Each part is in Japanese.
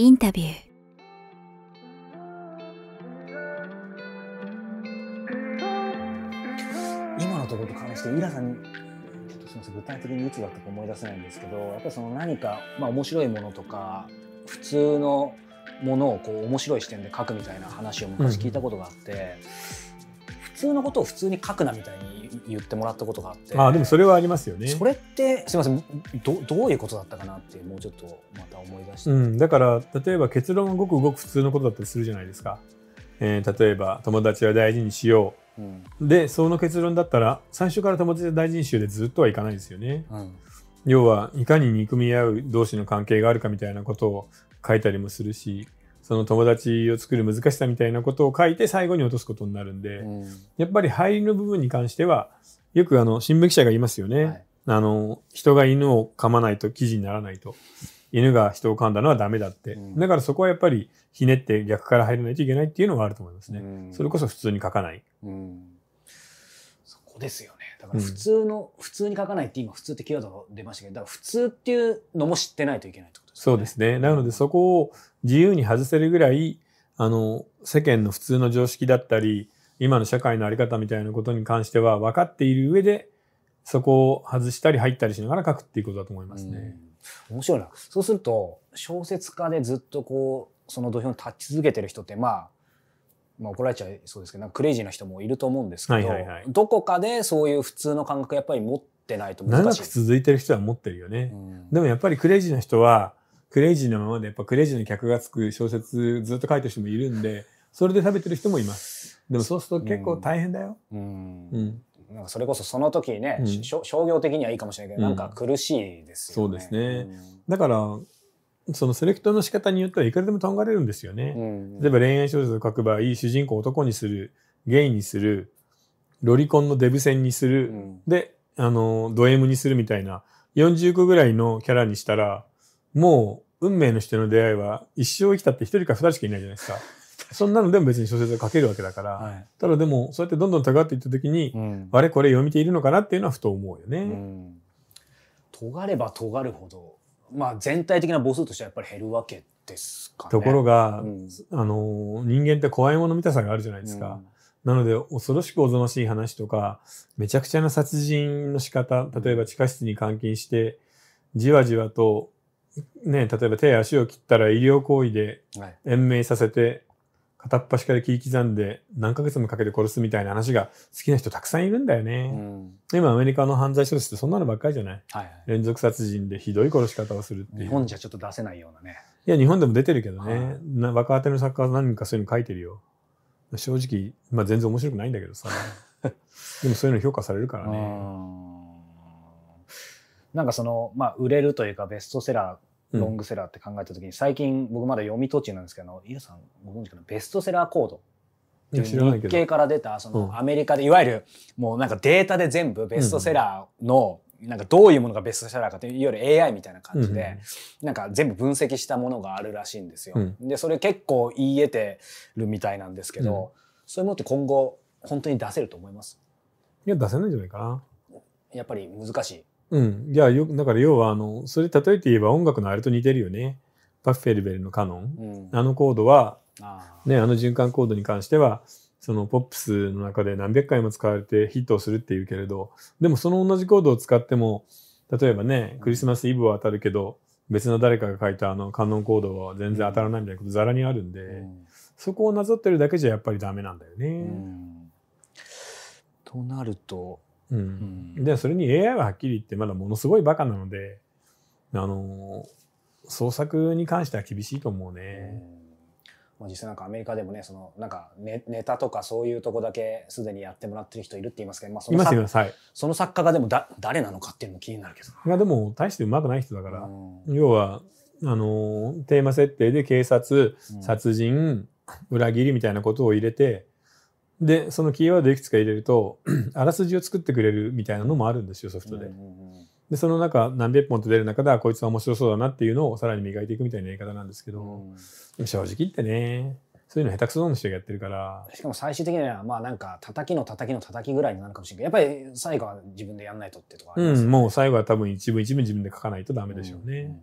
インタビュー今のところと関してイラさんにちょっとすみません具体的にいつだったか思い出せないんですけどやっぱりその何か、まあ、面白いものとか普通のものをこう面白い視点で書くみたいな話を昔聞いたことがあって、うん、普通のことを普通に書くなみたいに言ってもらったことがあってあでもそれはありますよねそれってすみませんどどういうことだったかなってもうちょっとまた思い出して、うん、だから例えば結論ごくごく普通のことだったりするじゃないですか、えー、例えば友達は大事にしよう、うん、でその結論だったら最初から友達は大事にしようでずっとはいかないですよね、うん、要はいかに憎み合う同士の関係があるかみたいなことを書いたりもするしその友達を作る難しさみたいなことを書いて最後に落とすことになるんで、うん、やっぱり入りの部分に関しては、よくあの、新聞記者がいますよね。はい、あの、人が犬を噛まないと記事にならないと。犬が人を噛んだのはダメだって、うん、だからそこはやっぱりひねって逆から入らないといけないっていうのはあると思いますね、うん、それこそ普通に書かない、うん、そこですよねだから普通の、普通に書かないって今普通ってキーワード出ましたけどだから普通っていうのも知ってないといけないとそうですね。なのでそこを自由に外せるぐらい、あの、世間の普通の常識だったり、今の社会のあり方みたいなことに関しては分かっている上で、そこを外したり入ったりしながら書くっていうことだと思いますね。面白いな。そうすると、小説家でずっとこう、その土俵に立ち続けてる人って、まあ、まあ、怒られちゃいそうですけど、なんかクレイジーな人もいると思うんですけど、はいはいはい、どこかでそういう普通の感覚やっぱり持ってないと難しい。長く続いてる人は持ってるよね。でもやっぱりクレイジーな人は、クレイジーなままで、やっぱクレイジーな客がつく小説ずっと書いてる人もいるんで、それで食べてる人もいます。でもそうすると結構大変だよ。うん。うん。なんかそれこそその時ね、うん、商業的にはいいかもしれないけど、うん、なんか苦しいですよね。そうですね。だから、そのセレクトの仕方によってはいくらでもんがれるんですよね。例えば恋愛小説を書く場合、主人公を男にする、ゲイにする、ロリコンのデブ戦にする、で、あの、ド M にするみたいな、40個ぐらいのキャラにしたら、もう運命の人の出会いは一生生きたって一人か二人しかいないじゃないですか。そんなのでも別に小説を書けるわけだから、はい、ただでもそうやってどんどんがっていった時に、うん、あれこれ読みているのかなっていうのはふと思うよね。うん、尖れば尖るほど、まあ、全体的な母数としてはやっぱり減るわけですかね。ところが、うん、あの人間って怖いもの見たさがあるじゃないですか。なので恐ろしくおぞましい話とかめちゃくちゃな殺人の仕方例えば地下室に監禁してじわじわとね、例えば手足を切ったら医療行為で延命させて、はい、片っ端から切り刻んで何ヶ月もかけて殺すみたいな話が好きな人たくさんいるんだよね。うん、今アメリカの犯罪ですってそんなのばっかりじゃないはいはい、連続殺人でひどい殺し方をするっていう。日本じゃちょっと出せないようなね。いや、日本でも出てるけどね。はい、若手の作家は何かそういうの書いてるよ。正直、まあ、全然面白くないんだけどさ。でもそういうの評価されるからね。なんかその、まあ、売れるというかベストセラーロングセラーって考えた時に、最近僕まだ読み途中なんですけどイルさんご存知かなベストセラーコード日経から出たそのアメリカでいわゆるもうなんかデータで全部ベストセラーのなんかどういうものがベストセラーかといういわゆる AI みたいな感じでなんか全部分析したものがあるらしいんですよ。でそれ結構言い得てるみたいなんですけど、そういうものって今後本当に出せると思いますいや出せないんじゃないかな。やっぱり難しい。うん。じゃよだから要は、あの、それ例えて言えば音楽のあれと似てるよね。パッフェルベルのカノン。うん、あのコードは、あね、あの循環コードに関しては、そのポップスの中で何百回も使われてヒットをするっていうけれど、でもその同じコードを使っても、例えばね、クリスマスイブは当たるけど、別の誰かが書いたあのカノンコードは全然当たらないみたいなことざらにあるんで、うん、そこをなぞってるだけじゃやっぱりダメなんだよね。うん、となるとうん、でそれに AI ははっきり言ってまだものすごいバカなのであの創作に関しては厳しいと思うね。まあ、実際なんかアメリカでもねそのなんかネネタとかそういうとこだけすでにやってもらってる人いるって言いますけど、まあ、そのいます、はい、その作家がでもだ誰なのかっていうのも気になるけどいやでも大してうまくない人だから、要はあのテーマ設定で警察殺人裏切りみたいなことを入れてで、そのキーワードいくつか入れると、あらすじを作ってくれるみたいなのもあるんですよ、ソフトで。で、その中、何百本と出る中で、あ、こいつは面白そうだなっていうのをさらに磨いていくみたいなやり方なんですけど、うん、正直言ってね、そういうの下手くそな人がやってるから。しかも最終的には、まあなんか、叩きの叩きの叩きぐらいになるかもしれないけど、やっぱり最後は自分でやんないとってとか、ね、うん、もう最後は多分一部一部自分で書かないとダメでしょうね。うんうんうんうん、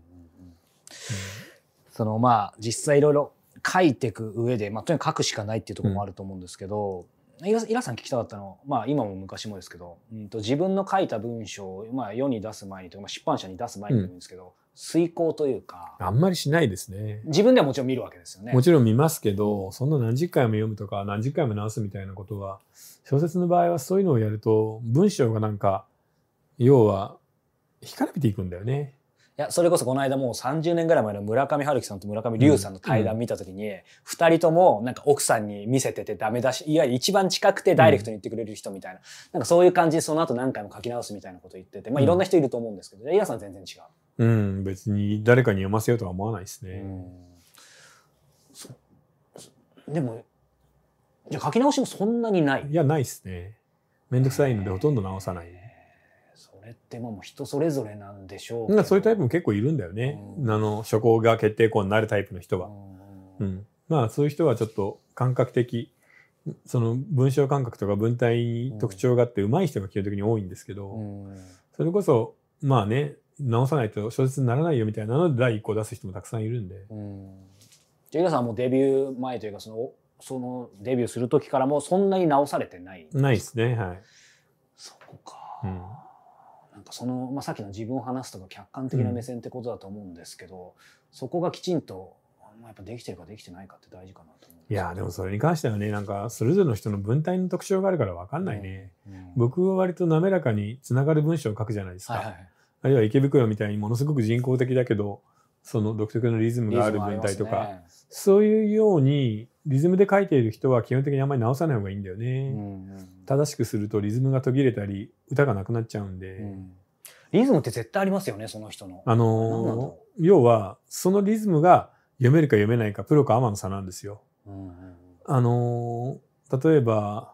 そのまあ、実際いろいろ書いていく上で、まあ、とにかく書くしかないっていうところもあると思うんですけど、うん、イラさん聞きたかったのは、まあ、今も昔もですけど、うんと、と自分の書いた文章を、まあ、世に出す前にとか、まあ、出版社に出す前にというんですけど、うん、遂行というかあんまりしないですね自分ではもちろん見るわけですよねもちろん見ますけどそんな何十回も読むとか何十回も直すみたいなことは小説の場合はそういうのをやると文章がなんか要は干からびていくんだよねいや、それこそこの間もう30年ぐらい前の村上春樹さんと村上龍さんの対談見た時に、二、人ともなんか奥さんに見せててダメだし、いわゆる一番近くてダイレクトに言ってくれる人みたいな、なんかそういう感じでその後何回も書き直すみたいなこと言ってて、まあいろんな人いると思うんですけど、イさん全然違う。うん、別に誰かに読ませようとは思わないですね。でも、じゃ書き直しもそんなにないいや、ないですね。めんどくさいのでほとんど直さない。れって人それぞれなんでしょうそういうタイプも結構いるんだよね、うん、あの初行が決定校になるタイプの人は、うん、うん、まあそういう人はちょっと感覚的その文章感覚とか文体に特徴があって上手い人が基本的に多いんですけど、うん、それこそまあね直さないと小説にならないよみたいなので第一個出す人もたくさんいるんで。うん、イゃさんはもうデビュー前というかそのそのデビューする時からもそんなに直されてないないですねはい。そうか、うんかその、まあ、さっきの自分を話すとか客観的な目線ってことだと思うんですけど、うん、そこがきちんと、まやっぱできてるかできてないかって大事かなと思いやでもそれに関してはねなんかそれぞれの人の文体の特徴があるから分かんないね、うんうん、僕は割と滑らかにつながる文章を書くじゃないですか、はいはい、あるいは池袋みたいにものすごく人工的だけどその独特のリズムがある文体とか、ね、そういうようにリズムで書いている人は基本的にあんまり直さない方がいいんだよね、うんうん、正しくするとリズムが途切れたり歌がなくなっちゃうんで、うん、リズムって絶対ありますよねその人のあの要はそのリズムが読めるか読めないかプロかアマの差なんですよ、うんうん、あの例えば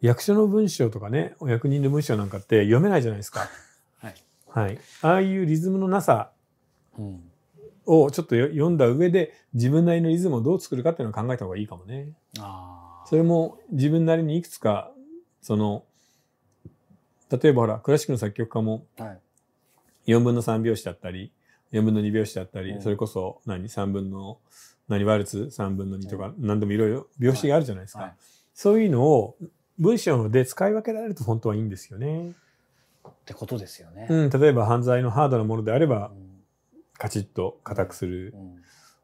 役所の文章とかねお役人の文章なんかって読めないじゃないですか はい、はい、ああいうリズムのなさをちょっと読んだ上で自分なりのリズムをどう作るかっていうのを考えた方がいいかもね。あそれも自分なりにいくつかその例えばほらクラシックの作曲家も4分の3拍子だったり4分の2拍子だったり、うん、それこそ何3分の何ワルツ3分の2とか、何でもいろいろ拍子があるじゃないですか、はいはい、そういうのを文章で使い分けられると本当はいいんですよね。ってことですよね。うん、例えば犯罪のハードなものであれば、うんカチッと硬くする、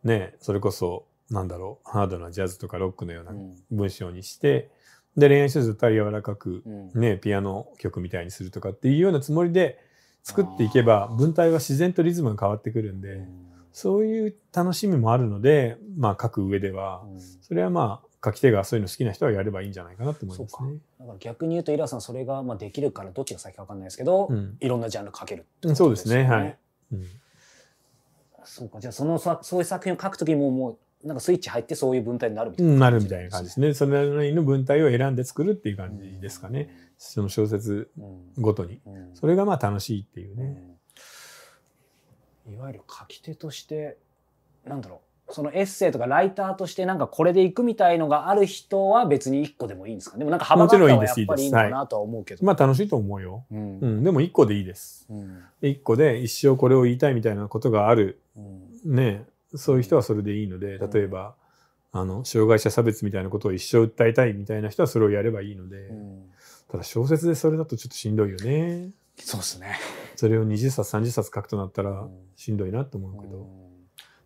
うん、ね、それこそ、なんだろう、ハードなジャズとかロックのような文章にして、うん、で、恋愛小説ったら柔らかくね、ね、ピアノ曲みたいにするとかっていうようなつもりで作っていけば、文体は自然とリズムが変わってくるんで、そういう楽しみもあるので、まあ、書く上では、それはまあ、書き手がそういうの好きな人はやればいいんじゃないかなと思います、ね、だから逆に言うとイラさんそれがまあできるからどっちが先か分かんないですけど、うん、いろんなジャンル書ける、ね、そうですねはい、うん、そうか、じゃあそのさ、そういう作品を書くときももう、なんかスイッチ入ってそういう文体になるみたいな、ね、なるみたいな感じですね。それなりの文体を選んで作るっていう感じですかね。うん、その小説ごとに、うん、それがまあ楽しいっていうね、うん。いわゆる書き手として、なんだろう。そのエッセイとかライターとしてなんかこれでいくみたいのがある人は別に1個でもいいんですかでもなんか幅がっぱりいいのかなとは思うけど。いいまあ楽しいと思うよ。うん、でも1個でいいです、1個で一生これを言いたいみたいなことがある、ねそういう人はそれでいいので、例えば、あの、障害者差別みたいなことを一生訴えたいみたいな人はそれをやればいいので、ただ小説でそれだとちょっとしんどいよね。そうですね。それを20冊、30冊書くとなったらしんどいなと思うけど。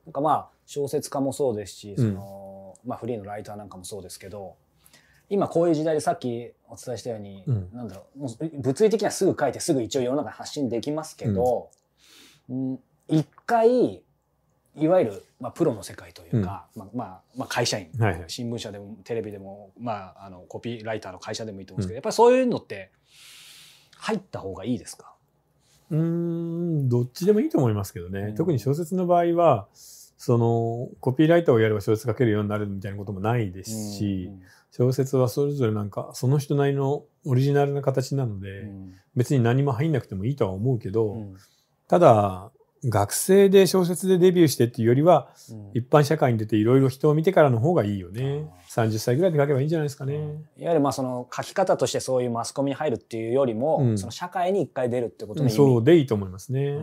なんかまあ、小説家もそうですし、その、まあフリーのライターなんかもそうですけど、今こういう時代でさっきお伝えしたように、うん、なんだろう、もう物理的にはすぐ書いてすぐ一応世の中に発信できますけど、うん、一回、いわゆる、まあ、プロの世界というか、うん、まあ、まあ、まあ、会社員、はい新聞社でも、テレビでも、まあ、あの、コピーライターの会社でもいいと思うんですけど、うん、やっぱりそういうのって、入った方がいいですかうん、どっちでもいいと思いますけどね。特に小説の場合は、そのコピーライターをやれば小説書けるようになるみたいなこともないですし、小説はそれぞれなんかその人なりのオリジナルな形なので、別に何も入んなくてもいいとは思うけど、ただ学生で小説でデビューしてっていうよりは、一般社会に出ていろいろ人を見てからの方がいいよね、30歳ぐらいで書けばいいんじゃないですかね、いわゆるまあその書き方としてそういうマスコミに入るっていうよりも、その社会に一回出るってことでそうでいいと思いますね、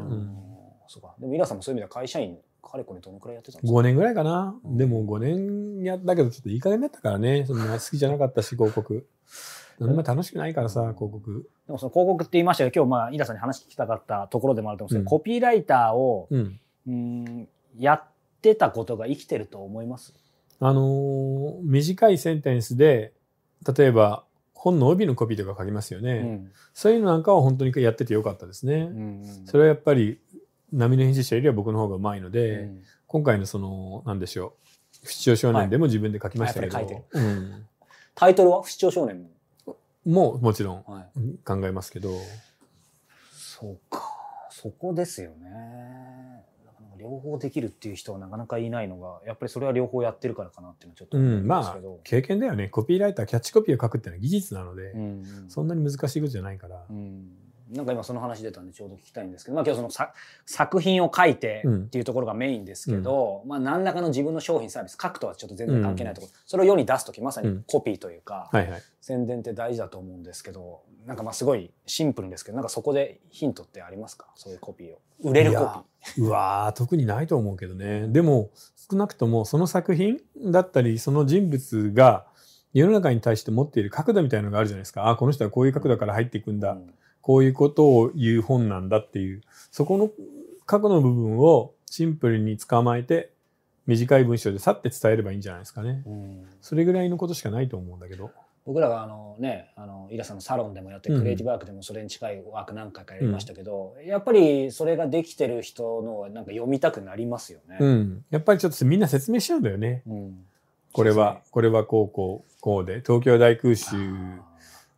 そうかでも皆さんもそういう意味では会社員かれこれどのくらいやってたんですか ?5 年ぐらいかな。うん、でも5年やったけど、ちょっといい加減だったからね。そんな好きじゃなかったし、広告。あんま楽しくないからさ、広告。でもその広告って言いましたけど、今日、まあ、井田さんに話聞きたかったところでもあると思うんですけど、コピーライターを、うん、うんやってたことが生きてると思いますあのー、短いセンテンスで、例えば、本の帯のコピーとか書きますよね、うん、そういうのなんかは本当にやっててよかったですね、うんうん、それはやっぱり波の編集者よりは僕の方がうまいので、うん、今回のその何でしょう「不死鳥少年」でも自分で書きましたけど、はいうん、タイトルは「不死鳥少年も」ももちろん考えますけど、はい、そうかそこですよね両方できるっていう人はなかなかいないのがやっぱりそれは両方やってるからかなっていうのはちょっと思うんですけど、うん、まあ経験だよねコピーライターキャッチコピーを書くっていうのは技術なので、うんうん、そんなに難しいことじゃないから、うん、なんか今その話出たんでちょうど聞きたいんですけど、まあ、今日その作品を書いてっていうところがメインですけど、うん、まあ、何らかの自分の商品サービス書くとはちょっと全然関係ないところ、うん、それを世に出す時まさにコピーというか、はいはい、宣伝って大事だと思うんですけどなんかまあすごいシンプルですけどなんかそこでヒントってありますかそういうコピーを売れるコピー。うわ特にないと思うけどねでも少なくともその作品だったりその人物が世の中に対して持っている角度みたいのがあるじゃないですかあこの人はこういう角度から入っていくんだ、うんこういうことを言う本なんだっていう、そこの過去の部分をシンプルに捕まえて、短い文章でさって伝えればいいんじゃないですかね。それぐらいのことしかないと思うんだけど。僕らがあのねあのイラさんのサロンでもやってクリエイティブワークでもそれに近いワーク何回かやりましたけど、うん、やっぱりそれができてる人のなんか読みたくなりますよね、うん、やっぱりちょっとみんな説明しちゃうんだよね、うん、これは、これはこうこうこうで東京大空襲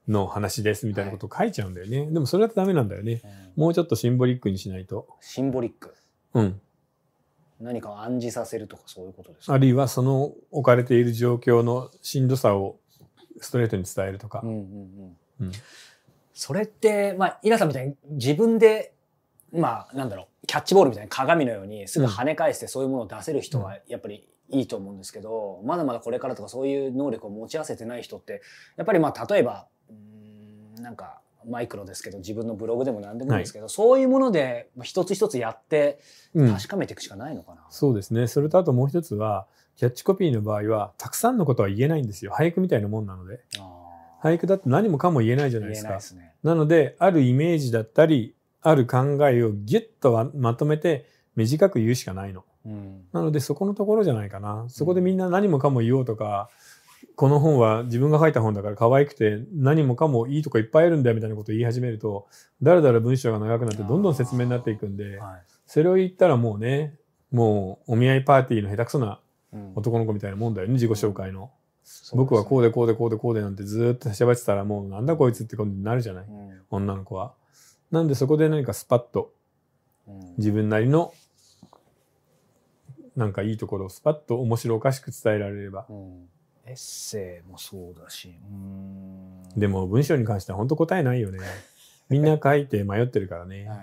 の話ですみたいなことを書いちゃうんだよね、はい、でもそれだとダメなんだよね、うん、もうちょっとシンボリックにしないとシンボリックうん何かを暗示させるとかそういうことですか、ね、あるいはその置かれている状況のしんどさをストレートに伝えるとか、うんうんうんうん、それってまあ稲さんみたいに自分でまあなんだろうキャッチボールみたいな鏡のようにすぐ跳ね返してそういうものを出せる人はやっぱり、うんいいと思うんですけどまだまだこれからとかそういう能力を持ち合わせてない人ってやっぱりまあ例えばなんかマイクロですけど自分のブログでも何でもいいんですけど、はい、そういうもので一つ一つやって確かめていくしかないのかな、うん、そうですねそれとあともう一つはキャッチコピーの場合はたくさんのことは言えないんですよ俳句みたいなもんなので俳句だって何もかも言えないじゃないですか、ね、なのであるイメージだったりある考えをギュッとまとめて短く言うしかないの、うん、なのでそこのところじゃないかなそこでみんな何もかも言おうとか、うんこの本は自分が書いた本だから可愛くて何もかもいいとこいっぱいあるんだよみたいなことを言い始めるとだらだら文章が長くなってどんどん説明になっていくんで、はい、それを言ったらもうねもうお見合いパーティーの下手くそな男の子みたいなもんだよね、うん、自己紹介の、僕はこうでこうでこうでこうでなんてずっとしゃってたらもうなんだこいつってことになるじゃない、うん、女の子は。なんでそこで何かスパッと自分なりのなんかいいところをスパッと面白おかしく伝えられれば。エッセイもそうだしでも文章に関しては本当答えないよね みんな書いて迷ってるからね、は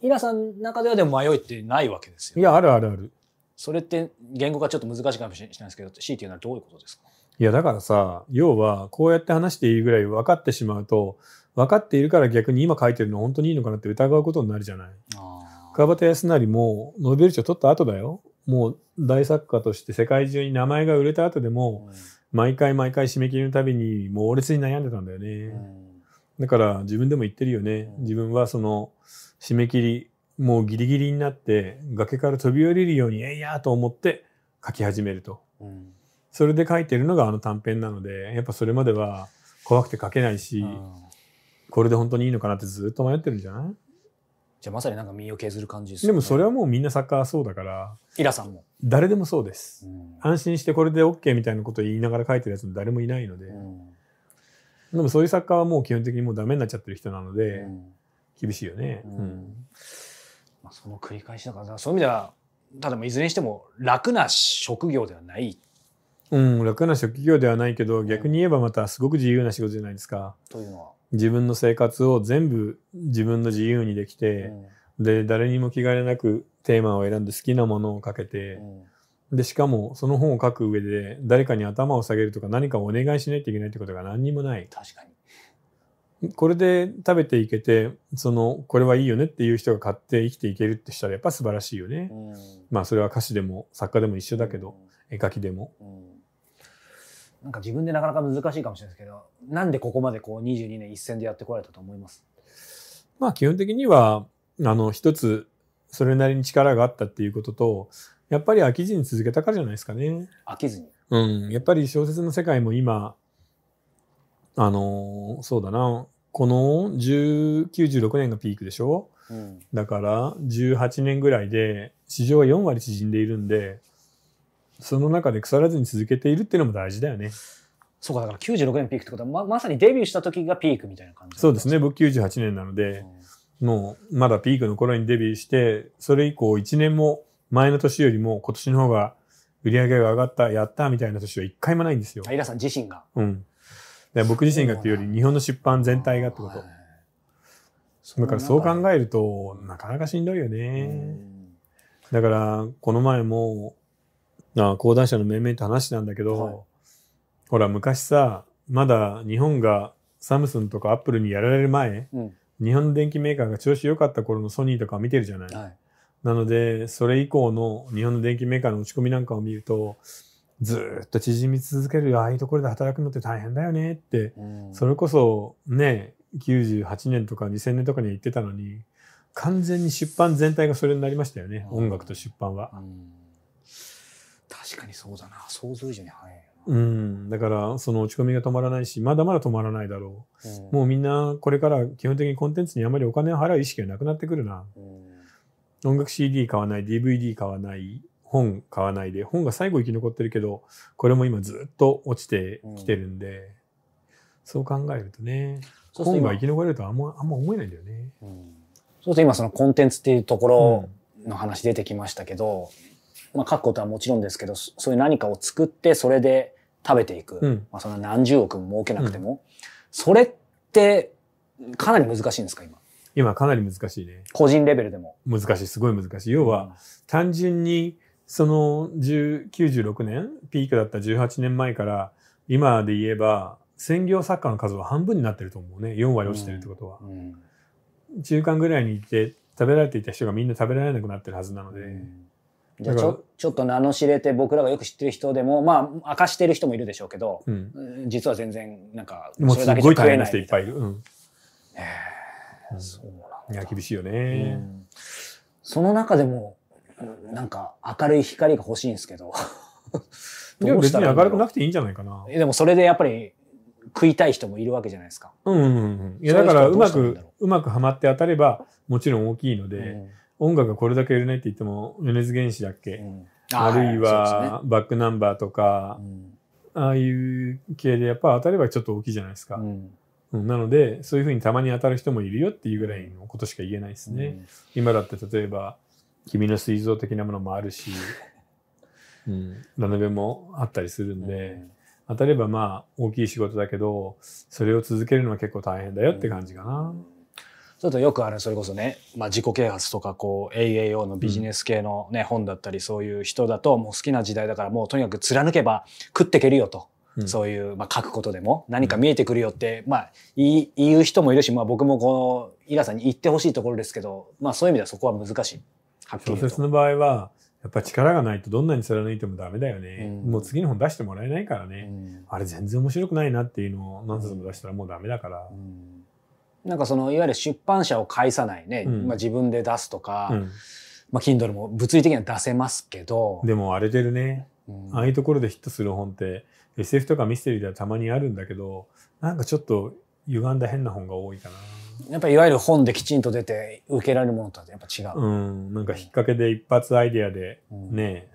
い、イさんの中ではでも迷いってないわけですよ、ね、いやあるあるあるそれって言語がちょっと難しいかもしれないですけどしいて言うのはどういうことですかいやだからさ要はこうやって話しているぐらい分かってしまうと分かっているから逆に今書いてるの本当にいいのかなって疑うことになるじゃない。川端康成もノーベル賞取った後だよもう大作家として世界中に名前が売れた後でも、毎回毎回締め切りのたびに猛烈に悩んでたんだよね、だから自分でも言ってるよね、自分はその締め切りもうギリギリになって崖から飛び降りるようにえいやと思って書き始めると、それで書いてるのがあの短編なのでやっぱそれまでは怖くて書けないし、これで本当にいいのかなってずっと迷ってるんじゃないじゃあまさになんか身を削る感じです、ね、でもそれはもうみんなサッカーそうだから。イラさんも。誰でもそうです。うん、安心してこれで OK みたいなことを言いながら書いてるやつも誰もいないので。うん、でもそういう作家はもう基本的にもうダメになっちゃってる人なので、厳しいよね。まあ、その繰り返しだからそういう意味では、ただいずれにしても楽な職業ではない。うん、楽な職業ではないけど、逆に言えばまたすごく自由な仕事じゃないですか。というのは自分の生活を全部自分の自由にできて、うん、で誰にも気兼ねなくテーマを選んで好きなものを書けて、うん、でしかもその本を書く上で誰かに頭を下げるとか何かをお願いしないといけないってことが何にもない確かにこれで食べていけてそのこれはいいよねっていう人が買って生きていけるってしたらやっぱ素晴らしいよね、うん、まあそれは歌詞でも作家でも一緒だけど、絵描きでも。なんか自分でなかなか難しいかもしれないですけど、なんでここまでこう22年一戦でやってこられたと思いますまあ基本的には、あの、一つ、それなりに力があったっていうことと、やっぱり飽きずに続けたからじゃないですかね。飽きずに。うん。やっぱり小説の世界も今、あの、そうだな、この96年がピークでしょ、うん、だから18年ぐらいで市場は4割縮んでいるんでその中で腐らずに続けているっていうのも大事だよね。そうか、だから96年ピークってことは、ま、まさにデビューした時がピークみたいな感じそうですね、僕98年なので、うん、もうまだピークの頃にデビューして、それ以降1年も前の年よりも今年の方が売り上げが上がった、やったみたいな年は一回もないんですよ。平さん自身が。うん。で僕自身がっていうより、日本の出版全体がってこと。だからそう考えると、なかなかしんどいよね。だから、この前も、あ講談社の面々て話なんだけど、はい、ほら昔さまだ日本がサムスンとかアップルにやられる前、うん、日本電機メーカーが調子良かった頃のソニーとか見てるじゃない、はい、なのでそれ以降の日本の電機メーカーの落ち込みなんかを見るとずっと縮み続けるああいうところで働くのって大変だよねって、うん、それこそね98年とか2000年とかに言ってたのに完全に出版全体がそれになりましたよね、うん、音楽と出版は。うん確かにそうだな想像以上に早いようん、だからその落ち込みが止まらないしまだまだ止まらないだろう、うん、もうみんなこれから基本的にコンテンツにあまりお金を払う意識がなくなってくるな、うん、音楽 CD 買わない DVD 買わない本買わないで本が最後生き残ってるけどこれも今ずっと落ちてきてるんで、うん、そう考えるとね本が生き残れるとあんまあんま思えないんだよね、うん、そうすると今そのコンテンツっていうところの話出てきましたけど、まあ、書くことはもちろんですけど、そういう何かを作って、それで食べていく。うん、まあ、そんな何十億も儲けなくても。うん、それって、かなり難しいんですか、今。今、かなり難しいね。個人レベルでも。難しい、すごい難しい。要は、単純に、その、96年、ピークだった18年前から、今で言えば、専業作家の数は半分になってると思うね。4割落ちてるってことは。うん中間ぐらいにいて、食べられていた人がみんな食べられなくなってるはずなので、うんじゃあちょちょっと名の知れて僕らがよく知ってる人でもまあ明かしてる人もいるでしょうけど、うん、実は全然なんかそれだけじゃ食えないいっぱいいる、うん、えうん、厳しいよね、その中でもなんか明るい光が欲しいんですけど ども、しに明るくなくていいんじゃないかなでもそれでやっぱり食いたい人もいるわけじゃないですか。うんうんうん。いやだからうまくうまくはまって当たればもちろん大きいので、うん、音楽がこれだけ売れないって言っても米津玄師だっけ、うん、あるいは、ね、バックナンバーとか、うん、ああいう系でやっぱ当たればちょっと大きいじゃないですか、うん、なのでそういうふうにたまに当たる人もいるよっていうぐらいのことしか言えないですね、今だって例えば「君の膵臓」的なものもあるし、うん、ラノベもあったりするんで。当たればまあ大きい仕事だけどそれを続けるのは結構大変だよって感じかな。ちょっとよくあれそれこそね、まあ、自己啓発とかこう AAO のビジネス系のね、うん、本だったりそういう人だともう好きな時代だからもうとにかく貫けば食っていけるよと。うん、そういう、まあ、書くことでも何か見えてくるよって、うん、まあ、言う人もいるし、まあ、僕もこのイラさんに言ってほしいところですけど、まあ、そういう意味ではそこは難しい小説の場合はやっぱ力がないとどんなに貫いてもダメだよね、うん、もう次の本出してもらえないからね、あれ全然面白くないなっていうのを何冊も出したらもうダメだから。うんなんかそのいわゆる出版社を介さないね、うん、まあ、自分で出すとか、うん、まあ、Kindle も物理的には出せますけどでも荒れてるね、うん、ああいうところでヒットする本って SF とかミステリーではたまにあるんだけどなんかちょっと歪んだ変な本が多いかなやっぱいわゆる本できちんと出て受けられるものとはやっぱ違う、うん、なんか引っ掛けで一発アイディアでね、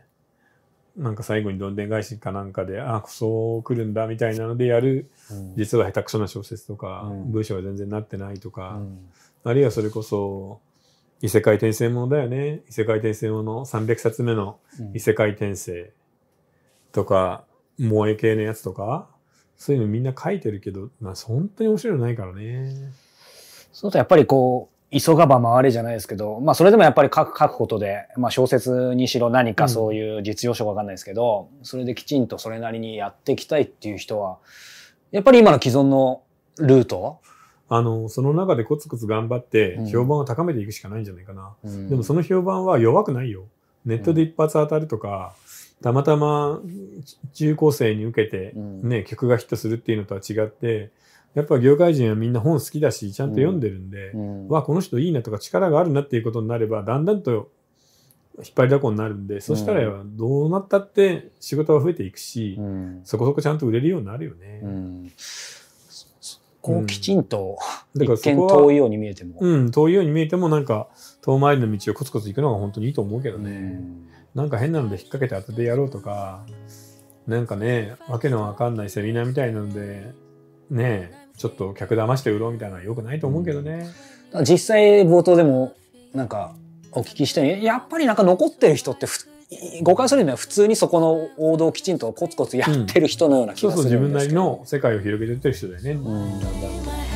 なんか最後にどんでん返しかなんかで、ああ、そう来るんだみたいなのでやる、うん、実は下手くそな小説とか、うん、文章は全然なってないとか、うん、あるいはそれこそ、異世界転生ものだよね。異世界転生もの300冊目の異世界転生とか、萌え系のやつとか、そういうのみんな書いてるけど、まあ、本当に面白いのないからね。そうやっぱりこう、急がば回れじゃないですけど、まあそれでもやっぱり書く書くことで、まあ小説にしろ何かそういう実用書かわかんないですけど、うん、それできちんとそれなりにやっていきたいっていう人は、やっぱり今の既存のルートあの、その中でコツコツ頑張って評判を高めていくしかないんじゃないかな。うん、でもその評判は弱くないよ。ネットで一発当たるとか、うん、たまたま中高生に受けてね、曲がヒットするっていうのとは違って、やっぱ業界人はみんな本好きだしちゃんと読んでるんで、うんわこの人いいなとか力があるなっていうことになればだんだんと引っ張りだこになるんでそしたらどうなったって仕事は増えていくし、うんそこそこちゃんと売れるようになるよね。うんこうきちんと、だから一こ見は遠いように見えても。うん、遠いように見えてもなんか遠回りの道をコツコツ行くのが本当にいいと思うけどね、なんか変なので引っ掛けて当ててやろうとかなんかねわけのわかんないセミナーみたいなのでねちょっと客騙して売ろうみたいなのはよくないと思うけどね。うん、実際冒頭でもなんかお聞きしたようにやっぱりなんか残ってる人って誤解するには普通にそこの王道をきちんとコツコツやってる人のような気がするんですけど、うん、そうそう自分なりの世界を広げてる人だよね。うん、なんだ